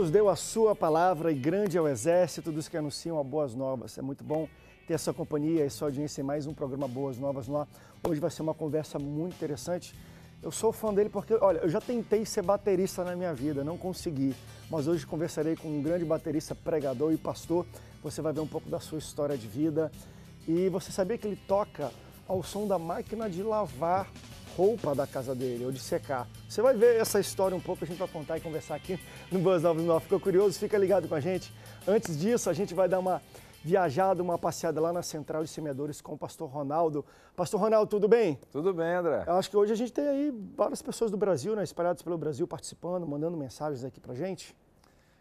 Deus deu a sua palavra e grande é o exército dos que anunciam a boas novas. É muito bom ter a sua companhia e sua audiência em mais um programa Boas Novas lá. Hoje vai ser uma conversa muito interessante. Eu sou fã dele porque, olha, eu já tentei ser baterista na minha vida, não consegui. Mas hoje conversarei com um grande baterista, pregador e pastor. Você vai ver um pouco da sua história de vida. E você sabia que ele toca ao som da máquina de lavar roupa da casa dele ou de secar. Você vai ver essa história um pouco, a gente vai contar e conversar aqui no Buzz 99. Ficou curioso? Fica ligado com a gente. Antes disso, a gente vai dar uma viajada, uma passeada lá na Central de Semeadores com o pastor Ronaldo. Pastor Ronaldo, tudo bem? Tudo bem, André. Eu acho que hoje a gente tem aí várias pessoas do Brasil, né, espalhadas pelo Brasil, participando, mandando mensagens aqui pra gente.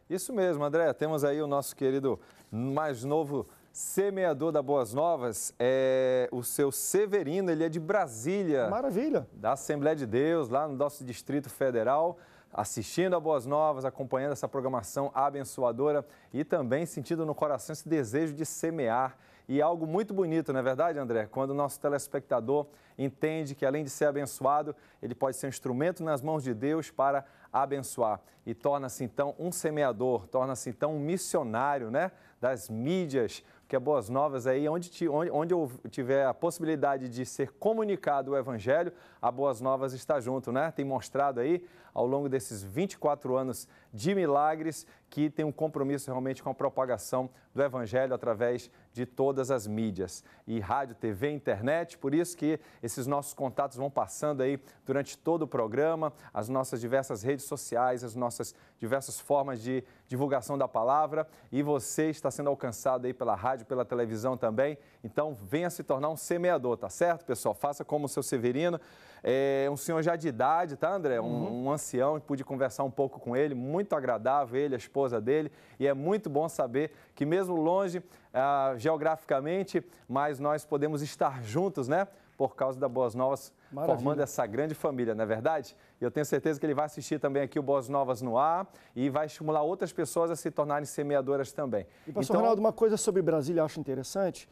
Isso mesmo, André. Temos aí o nosso querido mais novo semeador da Boas Novas, é o seu Severino, ele é de Brasília. Maravilha. Da Assembleia de Deus, lá no nosso Distrito Federal, assistindo a Boas Novas, acompanhando essa programação abençoadora e também sentindo no coração esse desejo de semear. E algo muito bonito, não é verdade, André? Quando o nosso telespectador entende que, além de ser abençoado, ele pode ser um instrumento nas mãos de Deus para abençoar. E torna-se, então, um semeador, torna-se, então, um missionário né? das mídias, que é Boas Novas aí, onde, te, onde, onde eu tiver a possibilidade de ser comunicado o Evangelho, a Boas Novas está junto, né? Tem mostrado aí ao longo desses 24 anos de Milagres, que tem um compromisso realmente com a propagação do Evangelho através de todas as mídias e rádio, TV, internet. Por isso que esses nossos contatos vão passando aí durante todo o programa, as nossas diversas redes sociais, as nossas diversas formas de divulgação da palavra. E você está sendo alcançado aí pela rádio, pela televisão também. Então venha se tornar um semeador, tá certo, pessoal? Faça como o seu Severino, é um senhor já de idade, tá, André? Um, uhum. um ancião, pude conversar um pouco com ele. Muito muito agradável, ele, a esposa dele, e é muito bom saber que, mesmo longe ah, geograficamente, mas nós podemos estar juntos, né? Por causa da Boas Novas, Maravilha. formando essa grande família, não é verdade? eu tenho certeza que ele vai assistir também aqui o Boas Novas no Ar e vai estimular outras pessoas a se tornarem semeadoras também. E, pastor então... Ronaldo, uma coisa sobre Brasília eu acho interessante.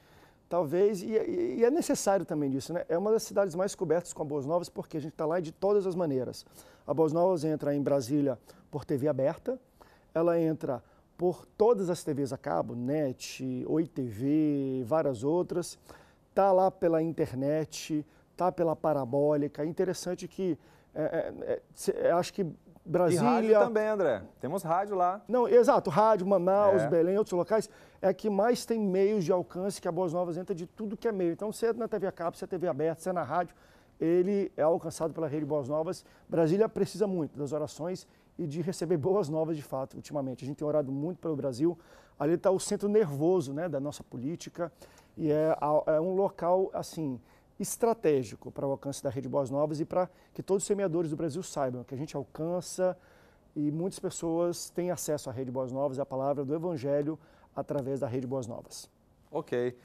Talvez, é, e, e, é necessário também disso, né? É uma das cidades mais cobertas com a Boas Novas, porque a gente está lá de todas as maneiras. A Boas Novas entra em Brasília por TV aberta, ela entra por todas as TVs a cabo, NET, Oi TV, várias outras, tá lá pela internet, tá pela parabólica. É interessante que é, é, é, é acho que Brasília. E rádio também, André. Temos rádio lá. Não, exato. Rádio, Manaus, é. Belém, outros locais. É que mais tem meios de alcance que a Boas Novas entra de tudo que é meio. Então, se é na TV a cabo, se é TV aberta, se é na rádio, ele é alcançado pela rede Boas Novas. Brasília precisa muito das orações e de receber boas novas de fato, ultimamente. A gente tem orado muito pelo Brasil. Ali está o centro nervoso né, da nossa política e é, é um local, assim, estratégico para o alcance da Rede Boas Novas e para que todos os semeadores do Brasil saibam que a gente alcança e muitas pessoas têm acesso à Rede Boas Novas, à é palavra do Evangelho através da Rede Boas Novas. Ok.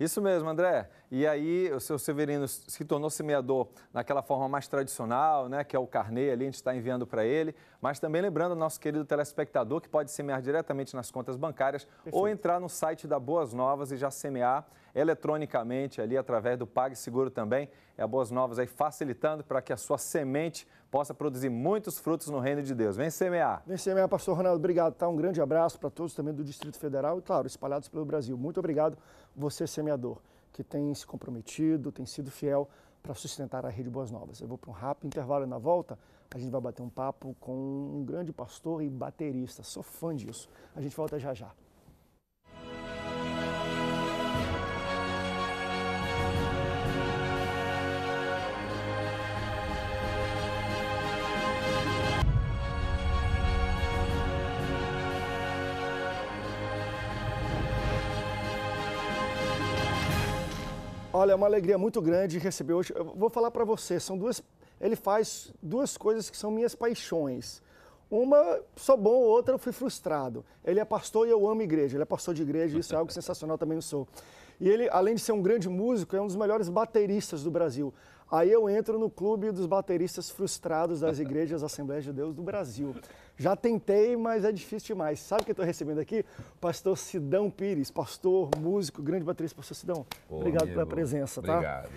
Isso mesmo, André. E aí o seu Severino se tornou semeador naquela forma mais tradicional, né, que é o carnê ali, a gente está enviando para ele, mas também lembrando o nosso querido telespectador que pode semear diretamente nas contas bancárias Perfeito. ou entrar no site da Boas Novas e já semear eletronicamente ali através do PagSeguro também. É a Boas Novas aí facilitando para que a sua semente possa produzir muitos frutos no reino de Deus. Vem semear. Vem semear, pastor Ronaldo. Obrigado, tá? Um grande abraço para todos também do Distrito Federal e, claro, espalhados pelo Brasil. Muito obrigado, você, semeador, que tem se comprometido, tem sido fiel para sustentar a Rede Boas Novas. Eu vou para um rápido intervalo e na volta a gente vai bater um papo com um grande pastor e baterista. Sou fã disso. A gente volta já já. Olha, é uma alegria muito grande receber hoje. Eu vou falar para você, são duas. Ele faz duas coisas que são minhas paixões. Uma sou bom, outra eu fui frustrado. Ele é pastor e eu amo igreja. Ele é pastor de igreja, isso é algo sensacional também eu sou. E ele, além de ser um grande músico, é um dos melhores bateristas do Brasil. Aí eu entro no clube dos bateristas frustrados das igrejas Assembleias de Deus do Brasil. Já tentei, mas é difícil demais. Sabe o que eu estou recebendo aqui? Pastor Sidão Pires, pastor, músico, grande baterista. Pastor Sidão, Pô, obrigado amigo. pela presença, tá? Obrigado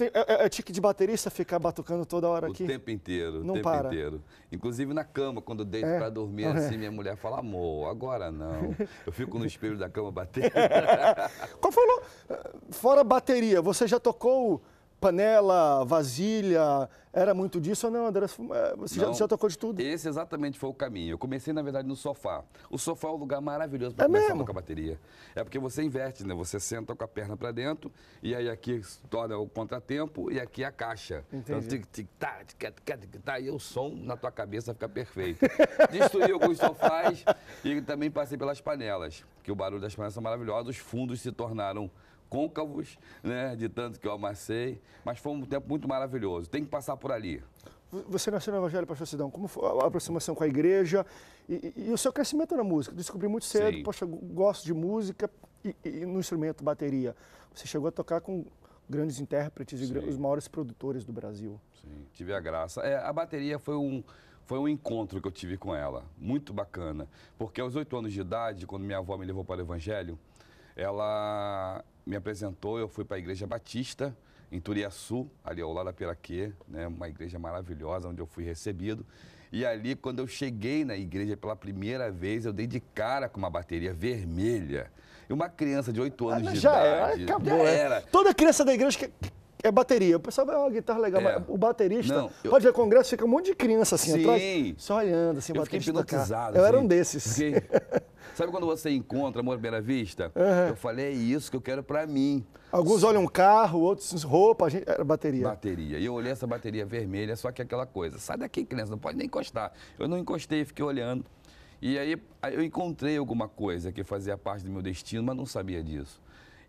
tem, é, é, é, tique de baterista ficar batucando toda hora aqui? O tempo inteiro, não tempo para. inteiro. Inclusive na cama, quando eu deito é. para dormir é. assim, minha mulher fala, amor, agora não. Eu fico no espelho da cama batendo. Qual falou? Fora bateria, você já tocou panela, vasilha, era muito disso ou não, André? Você, não, já, já, tocou de tudo? Esse exatamente foi o caminho. Eu comecei, na verdade, no sofá. O sofá é um lugar maravilhoso para é começar mesmo? a tocar bateria. É porque você inverte, né? Você senta com a perna para dentro e aí aqui torna o contratempo e aqui a caixa. Então, Entendi. Então, tic, tic, tá, tic, tic, tá, e o som na tua cabeça fica perfeito. Destruí alguns sofás e também passei pelas panelas, que o barulho das panelas são maravilhosos. Os fundos se tornaram côncavos, né? De tanto que eu amassei. Mas foi um tempo muito maravilhoso. Tem que passar por ali. Você nasceu no Evangelho, Pastor Sidão. Como foi a aproximação com a igreja e, e, e o seu crescimento na música? Descobri muito cedo, Sim. poxa, gosto de música e, e, no instrumento bateria. Você chegou a tocar com grandes intérpretes e os maiores produtores do Brasil. Sim, tive a graça. É, a bateria foi um, foi um encontro que eu tive com ela, muito bacana. Porque aos oito anos de idade, quando minha avó me levou para o Evangelho, ela me apresentou, eu fui para a Igreja Batista, em Turiaçu, ali ao lado da Piraquê, né, uma igreja maravilhosa, onde eu fui recebido. E ali, quando eu cheguei na igreja pela primeira vez, eu dei de cara com uma bateria vermelha. E uma criança de 8 anos ah, de já idade... Era, é, acabou, já é. era. Toda criança da igreja que, é bateria. O pessoal vai, ó, guitarra legal. É. O baterista, não, eu... pode ver congresso, fica um monte de criança assim Sim. atrás, só olhando, assim, eu baterista. Fiquei hipnotizado. Assim, eu era um desses. Fiquei... Sabe quando você encontra amor à primeira vista? Uhum. Eu falei, é isso que eu quero para mim. Alguns Sim. olham carro, outros roupa, a gente... era bateria. Bateria. E eu olhei essa bateria vermelha, só que é aquela coisa. Sai daqui, criança, não pode nem encostar. Eu não encostei, fiquei olhando. E aí eu encontrei alguma coisa que fazia parte do meu destino, mas não sabia disso.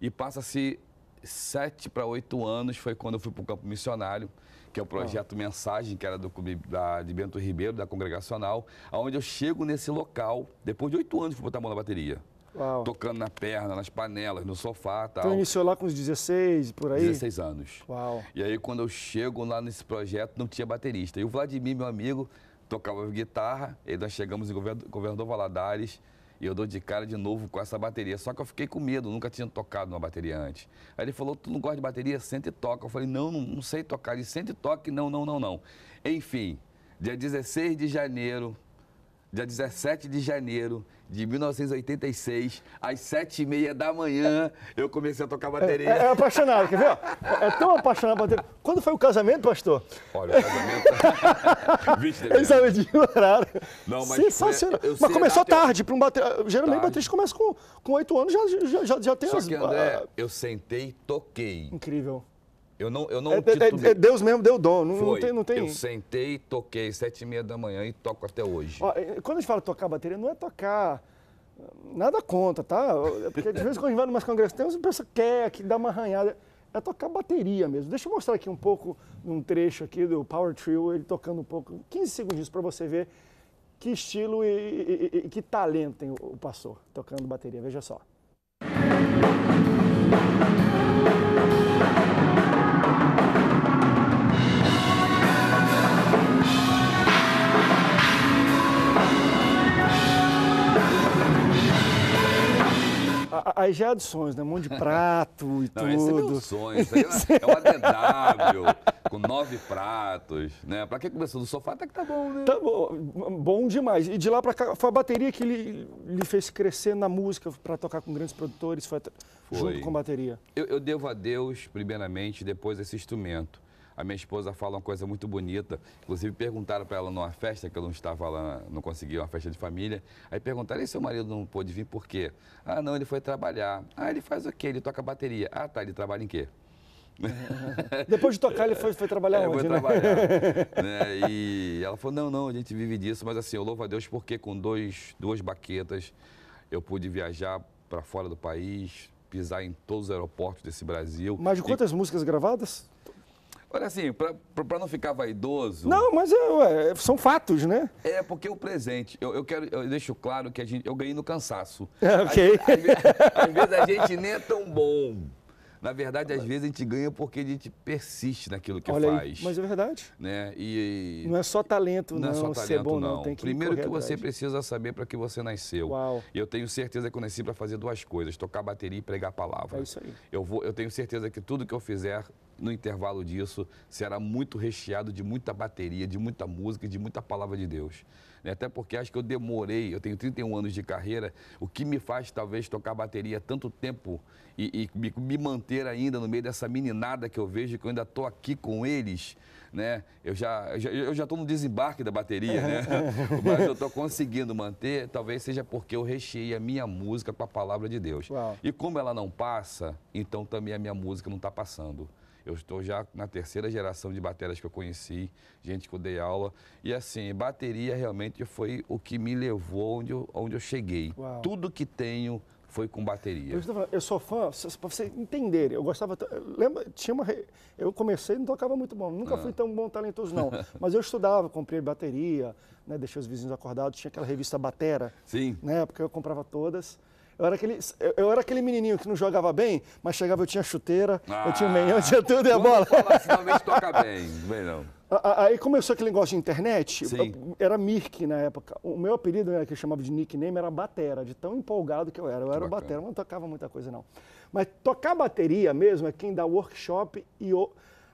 E passa-se sete para oito anos, foi quando eu fui para o campo missionário que é o projeto ah. Mensagem, que era do clube da, de Bento Ribeiro, da Congregacional, onde eu chego nesse local, depois de oito anos, fui botar a mão na bateria. Uau. Tocando na perna, nas panelas, no sofá tal. Então iniciou lá com uns 16, por aí? 16 anos. Uau. E aí quando eu chego lá nesse projeto, não tinha baterista. E o Vladimir, meu amigo, tocava guitarra, e nós chegamos em Governador Valadares, e eu dou de cara de novo com essa bateria. Só que eu fiquei com medo, nunca tinha tocado uma bateria antes. Aí ele falou: Tu não gosta de bateria? Senta e toca. Eu falei: Não, não, não sei tocar. Ele senta e toque. Não, não, não, não. Enfim, dia 16 de janeiro dia 17 de janeiro de 1986, às sete e meia da manhã, eu comecei a tocar é, bateria. É, é, é apaixonado, quer ver? É tão apaixonado por bateria. Quando foi o casamento, pastor? Olha, o casamento... Ele de horário. Não, mas Sensacional. Foi, mas começou tarde, para um bater... geralmente o baterista começa com, com 8 anos, já, já, já, já tem... Só as... que, André, eu sentei e toquei. Incrível. Eu não, eu não é, é, é, é Deus mesmo deu dom, não, não, tem, não tem... Eu sentei, toquei sete e meia da manhã e toco até hoje. Ó, é, quando a gente fala tocar bateria, não é tocar... Nada conta, tá? Porque às vezes quando a gente vai em umas congressos, tem uma pessoa que quer, que dá uma arranhada. É tocar bateria mesmo. Deixa eu mostrar aqui um pouco, um trecho aqui do Power Trio, ele tocando um pouco, 15 segundos para você ver que estilo e, e, e, e que talento tem o, o pastor tocando bateria. Veja só. Música Aí já é de sonhos, né? Um monte de prato e não, tudo. Esse é meu sonho, isso aí é um é ADW, com nove pratos, né? Pra quem começou do sofá até que tá bom, né? Tá bom, bom demais. E de lá pra cá, foi a bateria que lhe, lhe fez crescer na música pra tocar com grandes produtores, foi, foi. junto com a bateria. Eu, eu devo a Deus, primeiramente, depois esse instrumento a minha esposa fala uma coisa muito bonita. Inclusive, perguntaram para ela numa festa, que eu não estava lá, não consegui, uma festa de família. Aí perguntaram, e seu marido não pôde vir por quê? Ah, não, ele foi trabalhar. Ah, ele faz o quê? Ele toca bateria. Ah, tá, ele trabalha em quê? Depois de tocar, ele foi, foi trabalhar é, onde, foi né? trabalhar. né? E ela falou, não, não, a gente vive disso. Mas assim, eu louvo a Deus porque com dois, duas baquetas eu pude viajar para fora do país, pisar em todos os aeroportos desse Brasil. Mais de quantas e... músicas gravadas? Olha, assim, para não ficar vaidoso. Não, mas é, são fatos, né? É, porque o presente. Eu, eu quero, eu deixo claro que a gente, eu ganhei no cansaço. É, ok. às vezes a gente nem é tão bom. Na verdade, às vezes a gente ganha porque a gente persiste naquilo que Olha faz. Aí, mas é verdade. Né? E, e, não é só talento, não. Não é só talento, ser bom, não. não. Tem que Primeiro que atrás. você precisa saber para que você nasceu. Uau. eu tenho certeza que eu nasci para fazer duas coisas, tocar bateria e pregar a palavra. É isso aí. Eu, vou, eu tenho certeza que tudo que eu fizer no intervalo disso será muito recheado de muita bateria, de muita música de muita palavra de Deus né? até porque acho que eu demorei, eu tenho 31 anos de carreira, o que me faz talvez tocar bateria tanto tempo e, e me, me, manter ainda no meio dessa meninada que eu vejo, que eu ainda estou aqui com eles, né? Eu já estou eu já, no desembarque da bateria, né? Mas eu estou conseguindo manter, talvez seja porque eu recheei a minha música com a palavra de Deus. Uau. E como ela não passa, então também a minha música não está passando. Eu estou já na terceira geração de bateras que eu conheci, gente que eu dei aula. E assim, bateria realmente foi o que me levou onde eu, onde eu cheguei. Uau. Tudo que tenho foi com bateria. Eu, sou fã, para vocês entenderem, eu gostava. Lembra, tinha uma. Eu comecei não tocava muito bom, nunca ah. fui tão bom talentoso, não. Mas eu estudava, comprei bateria, né, deixei os vizinhos acordados, tinha aquela revista Batera. Sim. Na né, época eu comprava todas. Eu era, aquele, eu era aquele menininho que não jogava bem, mas chegava, eu tinha chuteira, ah, eu tinha ah, meia eu tinha tudo e a bola. finalmente toca bem, bem não. Aí começou aquele negócio de internet, Sim. era Mirk na época. O meu apelido, né, que eu chamava de nickname, era Batera, de tão empolgado que eu era. Eu era Batera, não tocava muita coisa não. Mas tocar bateria mesmo é quem dá workshop e o...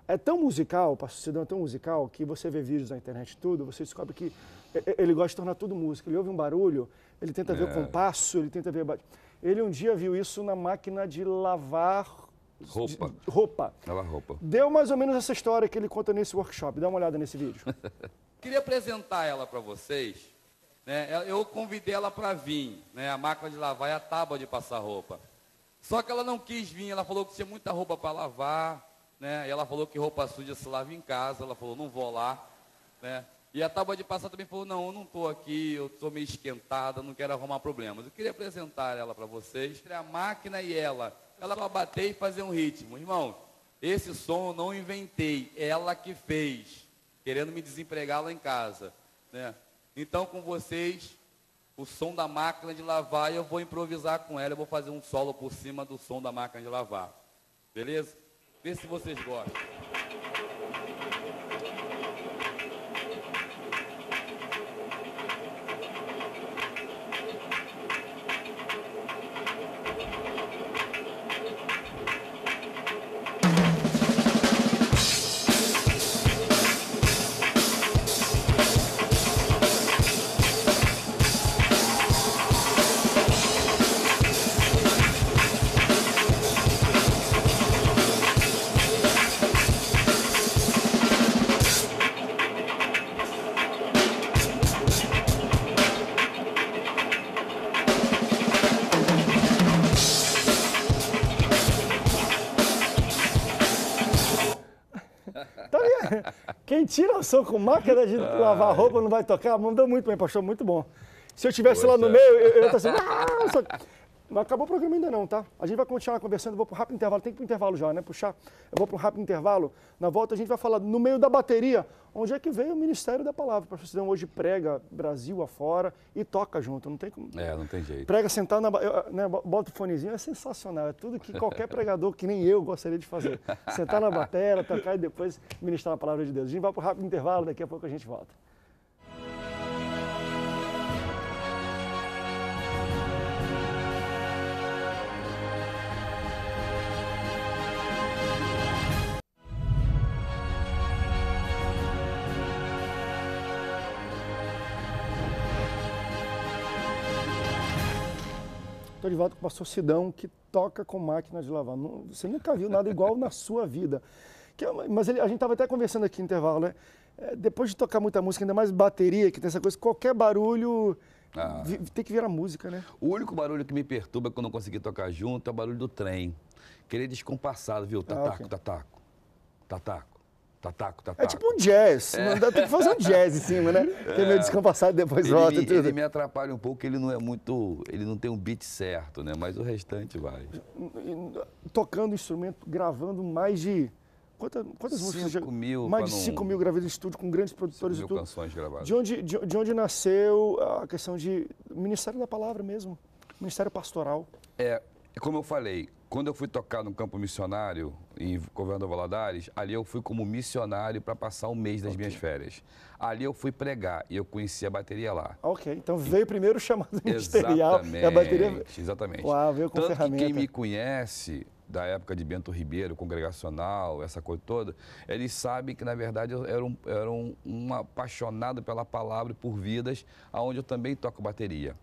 É tão musical, o Passo Cidão é tão musical, que você vê vídeos na internet tudo, você descobre que ele gosta de tornar tudo música. Ele ouve um barulho, ele tenta ver o é. compasso, ele tenta ver. Ele um dia viu isso na máquina de lavar Roupa. De, roupa. roupa. Deu mais ou menos essa história que ele conta nesse workshop. Dá uma olhada nesse vídeo. Queria apresentar ela para vocês. Né? Eu convidei ela para vir. Né? A máquina de lavar é a tábua de passar roupa. Só que ela não quis vir. Ela falou que tinha muita roupa para lavar. Né? E ela falou que roupa suja se lava em casa. Ela falou, não vou lá. Né? E a tábua de passar também falou, não, eu não estou aqui, eu estou meio esquentada, não quero arrumar problemas. Eu queria apresentar ela para vocês, entre a máquina e ela. Ela vai bater e fazer um ritmo. irmão. esse som eu não inventei, ela que fez, querendo me desempregar lá em casa. Né? Então, com vocês, o som da máquina de lavar, eu vou improvisar com ela, eu vou fazer um solo por cima do som da máquina de lavar. Beleza? Vê se vocês gostam. relação com máquina de lavar roupa, não vai tocar? Mandou muito bem, pastor, muito bom. Se eu estivesse lá no é. meio, eu, eu ia estar assim, ah, só... Não acabou o programa ainda não, tá? A gente vai continuar conversando, vou para um rápido intervalo, tem que ir para intervalo já, né? Puxar, eu vou para um rápido intervalo. Na volta a gente vai falar no meio da bateria, onde é que veio o Ministério da Palavra. O pastor hoje prega Brasil afora e toca junto, não tem como. É, não tem jeito. Prega sentado na. Eu, né, bota o fonezinho, é sensacional, é tudo que qualquer pregador, que nem eu, gostaria de fazer. Sentar na bateria, tocar e depois ministrar a palavra de Deus. A gente vai para um rápido intervalo, daqui a pouco a gente volta. com o pastor Sidão, que toca com máquina de lavar. Não, você nunca viu nada igual na sua vida. Que, é mas ele, a gente estava até conversando aqui no intervalo, né? É, depois de tocar muita música, ainda mais bateria, que tem essa coisa, qualquer barulho ah. vi, tem que virar música, né? O único barulho que me perturba é quando eu não consegui tocar junto é o barulho do trem. Querer descompassado, viu? Tataco, ah, okay. tataco, tataco. Tataco, tataco. É tipo um jazz. É. Mano, tem que fazer um jazz em cima, né? É. Tem meio é. e depois rota volta. tudo. Ele me atrapalha um pouco, ele não é muito. Ele não tem um beat certo, né? Mas o restante vai. Tocando instrumento, gravando mais de. Quanta, quantas cinco músicas? 5 mil. Mais de 5 mil gravei no estúdio com grandes produtores cinco mil e tudo. canções gravadas. De onde, de, de onde nasceu a questão de Ministério da Palavra mesmo. Ministério Pastoral. É, como eu falei, quando eu fui tocar no campo missionário, em Governador Valadares, ali eu fui como missionário para passar um mês das okay. minhas férias. Ali eu fui pregar e eu conheci a bateria lá. Ok, então veio primeiro o chamado ministerial. Exatamente, a bateria... exatamente. Uau, veio com Tanto ferramenta. Que quem me conhece da época de Bento Ribeiro, congregacional, essa coisa toda, eles sabem que, na verdade, eu era um, era um, um apaixonado pela palavra e por vidas, aonde eu também toco bateria.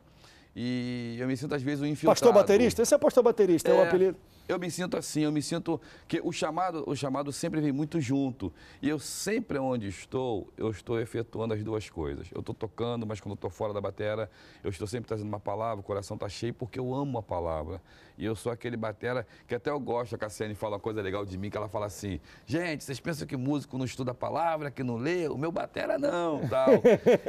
E eu me sinto, às vezes, um infiltrado. Pastor baterista? Esse é pastor baterista, é, é o apelido. Eu me sinto assim, eu me sinto que o chamado, o chamado sempre vem muito junto. E eu sempre onde estou, eu estou efetuando as duas coisas. Eu estou tocando, mas quando eu estou fora da batera, eu estou sempre trazendo uma palavra, o coração está cheio porque eu amo a palavra. E eu sou aquele batera que até eu gosto, a Cassiane fala uma coisa legal de mim, que ela fala assim, gente, vocês pensam que músico não estuda a palavra, que não lê? O meu batera não, tal.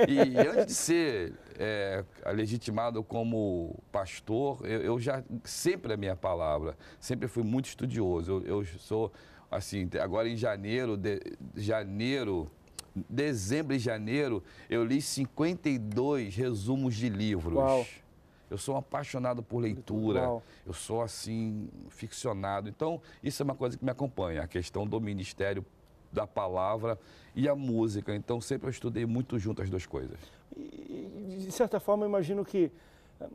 E antes de ser é, legitimado como pastor, eu, eu, já sempre a minha palavra, sempre fui muito estudioso. Eu, eu sou assim, agora em janeiro, de, janeiro, dezembro e janeiro, eu li 52 resumos de livros. Uau. Eu sou um apaixonado por leitura, Uau. eu sou assim ficcionado. Então, isso é uma coisa que me acompanha, a questão do ministério da palavra e a música. Então, sempre eu estudei muito junto as duas coisas. E, de certa forma, eu imagino que, eh,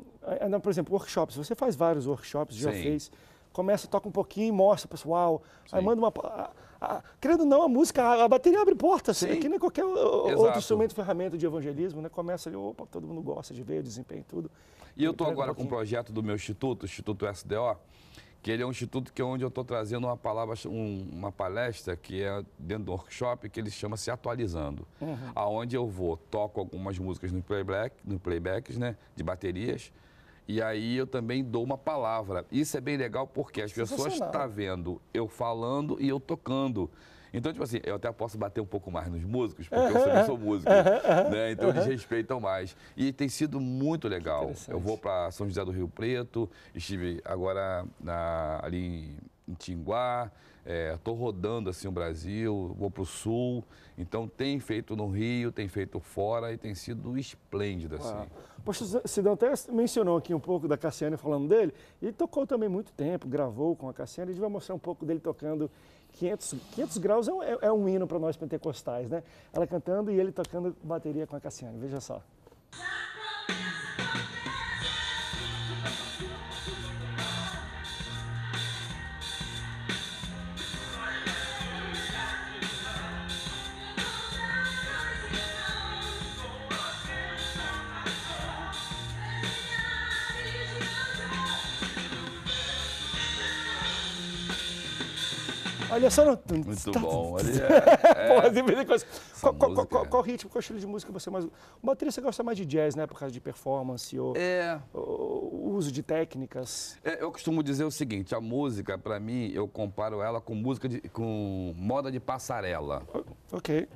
eh, por exemplo, workshops, você faz vários workshops, já Sim. fez, começa, toca um pouquinho e mostra para pessoal, Sim. aí manda uma... A, a, querendo ou não, a música, a, a bateria abre portas, é que nem qualquer Exato. outro instrumento, ferramenta de evangelismo, né? Começa ali, opa, todo mundo gosta de ver, desempenho tudo. E eu estou agora um com um projeto do meu instituto, Instituto SDO, que ele é um instituto que é onde eu estou trazendo uma palavra, um, uma palestra que é dentro do workshop que ele chama se atualizando, uhum. aonde eu vou toco algumas músicas no playback, no playbacks, né, de baterias. E aí eu também dou uma palavra. Isso é bem legal porque as pessoas estão tá vendo eu falando e eu tocando. Então, tipo assim, eu até posso bater um pouco mais nos músicos, porque eu também sou músico. Né? Então eles respeitam mais. E tem sido muito legal. Eu vou para São José do Rio Preto, estive agora na, ali em Tinguá. Estou é, rodando assim o Brasil, vou para o Sul. Então tem feito no Rio, tem feito fora e tem sido esplêndido assim. Uau. Poxa, Cidão até mencionou aqui um pouco da Cassiane falando dele e tocou também muito tempo, gravou com a Cassiane. A gente vai mostrar um pouco dele tocando 500, 500 graus é um, é, é um hino para nós pentecostais, né? Ela cantando e ele tocando bateria com a Cassiane. Veja só. Muito tá bom. olha é, qual, qual, qual, qual, ritmo, qual estilo de música você mais... O baterista gosta mais de jazz, né? Por causa de performance ou, é. O uso de técnicas. É, eu costumo dizer o seguinte, a música, para mim, eu comparo ela com música de, com moda de passarela. Ok.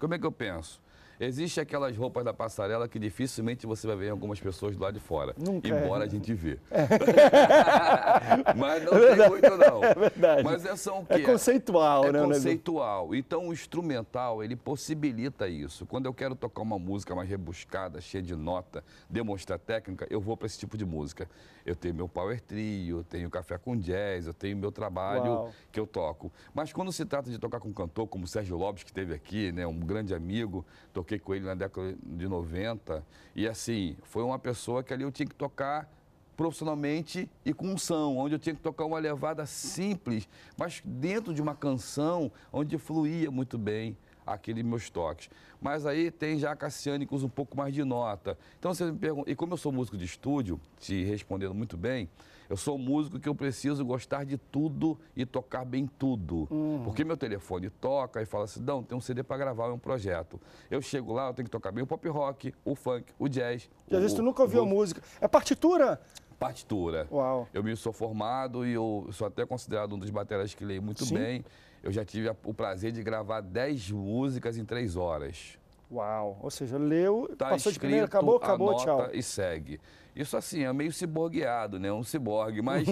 Como é que eu penso? Existe aquelas roupas da passarela que dificilmente você vai ver em algumas pessoas do lado de fora. Nunca é. embora é. a gente vê. É. Mas não é tem muito, não. É verdade. Mas é só o é quê? É conceitual, é né? conceitual. Então, o instrumental, ele possibilita isso. Quando eu quero tocar uma música mais rebuscada, cheia de nota, demonstrar técnica, eu vou para esse tipo de música. Eu tenho meu power trio, eu tenho café com jazz, eu tenho meu trabalho Uau. que eu toco. Mas quando se trata de tocar com um cantor, como o Sérgio Lopes, que esteve aqui, né? Um grande amigo, toquei com ele na década de 90. E assim, foi uma pessoa que ali eu tinha que tocar profissionalmente e com som, onde eu tinha que tocar uma levada simples, mas dentro de uma canção onde fluía muito bem aqueles meus toques. Mas aí tem já a Cassiane que usa um pouco mais de nota. Então você me pergunta, e como eu sou músico de estúdio, te respondendo muito bem, eu sou um músico que eu preciso gostar de tudo e tocar bem tudo. Hum. Porque meu telefone toca e fala assim: não, tem um CD para gravar, é um projeto. Eu chego lá, eu tenho que tocar bem o pop rock, o funk, o jazz. E às vezes tu nunca ouviu o... a música. É partitura? Partitura. Uau. Eu me sou formado e eu sou até considerado um dos bateras que leio muito Sim. bem. Eu já tive o prazer de gravar 10 músicas em 3 horas. Uau, ou seja, leu, tá passou de primeira, acabou, acabou, anota tchau. E segue. Isso assim, é meio ciborgueado, né? Um ciborgue, mas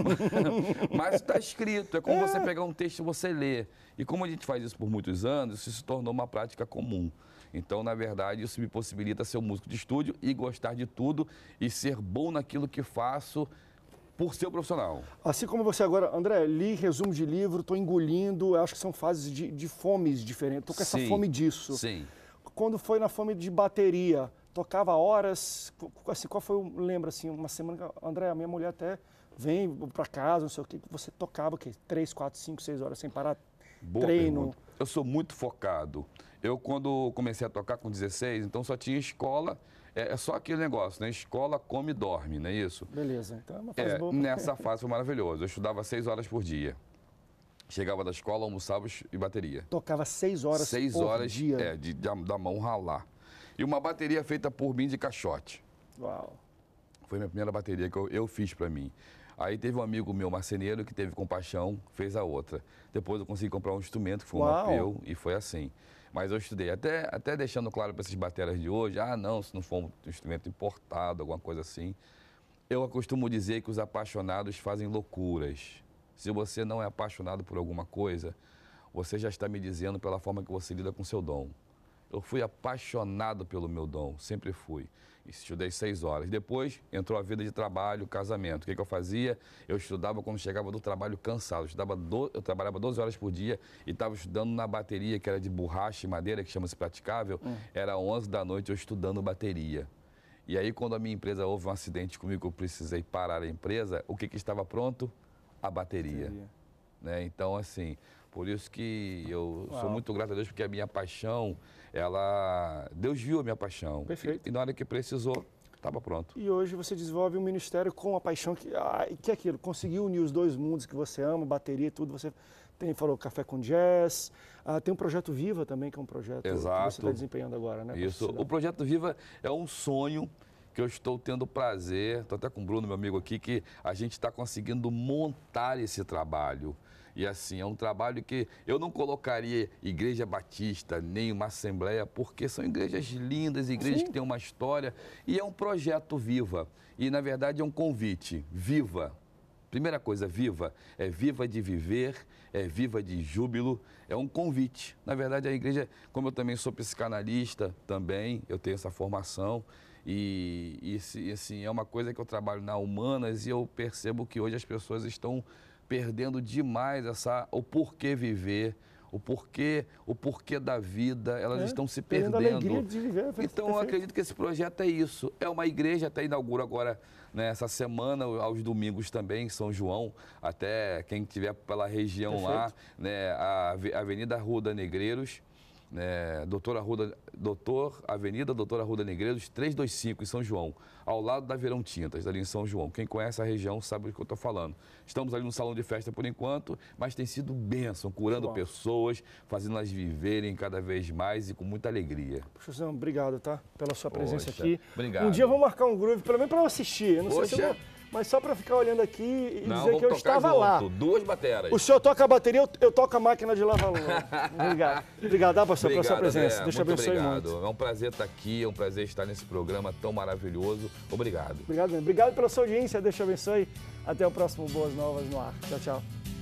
mas está escrito, é como é. você pegar um texto e você ler. E como a gente faz isso por muitos anos, isso se tornou uma prática comum. Então, na verdade, isso me possibilita ser um músico de estúdio e gostar de tudo e ser bom naquilo que faço por ser um profissional. Assim como você agora, André, li resumo de livro, estou engolindo, acho que são fases de, de fomes diferentes, estou com sim, essa fome disso. Sim quando foi na fome de bateria, tocava horas, assim, qual foi, o, lembra assim, uma semana, André, a minha mulher até vem para casa, não sei o que, você tocava o quê? 3, 4, 5, 6 horas sem parar, Boa treino? Pergunta. Eu sou muito focado. Eu, quando comecei a tocar com 16, então só tinha escola, é, é, só aquele negócio, né? Escola, come e dorme, não é isso? Beleza, então é uma fase é, boa. Nessa fase foi maravilhoso. Eu estudava seis horas por dia. Chegava da escola, almoçava e bateria. Tocava seis horas seis por horas, dia. É, de, da, da mão ralar. E uma bateria feita por mim de caixote. Uau. Foi a minha primeira bateria que eu, eu fiz para mim. Aí teve um amigo meu, marceneiro, que teve compaixão, fez a outra. Depois eu consegui comprar um instrumento, que foi Uau. um apeu, e foi assim. Mas eu estudei, até, até deixando claro para esses bateras de hoje, ah, não, se não for um instrumento importado, alguma coisa assim. Eu costumo dizer que os apaixonados fazem loucuras. Se você não é apaixonado por alguma coisa, você já está me dizendo pela forma que você lida com seu dom. Eu fui apaixonado pelo meu dom, sempre fui. Estudei seis horas. Depois entrou a vida de trabalho, casamento. O que, que eu fazia? Eu estudava quando chegava do trabalho cansado. Eu, estudava do... eu trabalhava 12 horas por dia e estava estudando na bateria, que era de borracha e madeira, que chama-se praticável. Hum. Era 11 da noite eu estudando bateria. E aí, quando a minha empresa houve um acidente comigo, eu precisei parar a empresa, o que, que estava pronto? a bateria. Né? Então, assim, por isso que eu Uau. sou muito grato a Deus, porque a minha paixão, ela. Deus viu a minha paixão. Perfeito. E, e na hora que precisou, estava pronto. E hoje você desenvolve um ministério com a paixão que, que é aquilo, conseguiu unir os dois mundos que você ama, bateria, tudo. Você tem, falou Café com Jazz, ah, tem um projeto Viva também, que é um projeto Exato. que você está desempenhando agora, né? Isso. O projeto Viva é um sonho que eu estou tendo prazer, estou até com o Bruno, meu amigo aqui, que a gente está conseguindo montar esse trabalho. E assim, é um trabalho que eu não colocaria igreja batista, nem uma assembleia, porque são igrejas lindas, igrejas Sim. que têm uma história, e é um projeto viva. E na verdade é um convite, viva. Primeira coisa, viva. É viva de viver, é viva de júbilo, é um convite. Na verdade, a igreja, como eu também sou psicanalista, também, eu tenho essa formação, e, e, assim, é uma coisa que eu trabalho na Humanas e eu percebo que hoje as pessoas estão perdendo demais essa o porquê viver, o porquê, o porquê da vida, elas é, estão se perdendo. De viver, então eu acredito que esse projeto é isso. É uma igreja, até inaugura agora nessa né, semana, aos domingos também, São João, até quem estiver pela região Perfeito. lá, né, a Avenida Rua da Negreiros é, Doutor, Arruda, Doutor Avenida Doutora Ruda Negredos, 325 em São João, ao lado da Verão Tintas, ali em São João. Quem conhece a região sabe do que eu estou falando. Estamos ali no salão de festa por enquanto, mas tem sido bênção, curando pessoas, fazendo elas viverem cada vez mais e com muita alegria. Puxa, obrigado, tá? Pela sua presença Poxa, aqui. Obrigado. Um dia eu vou marcar um groove, pelo menos para assistir. Eu não Poxa. sei se eu vou mas só para ficar olhando aqui e Não, dizer que eu estava junto, lá. Duas bateras. O senhor toca a bateria, eu, eu toco a máquina de lavar louça. obrigado. Obrigado, pastor, pela sua presença. Né? Deixa muito abençoe obrigado. muito. É um prazer estar aqui, é um prazer estar nesse programa tão maravilhoso. Obrigado. Obrigado, mesmo. obrigado pela sua audiência. Deixa abençoe. Até o próximo Boas Novas no ar. Tchau, tchau.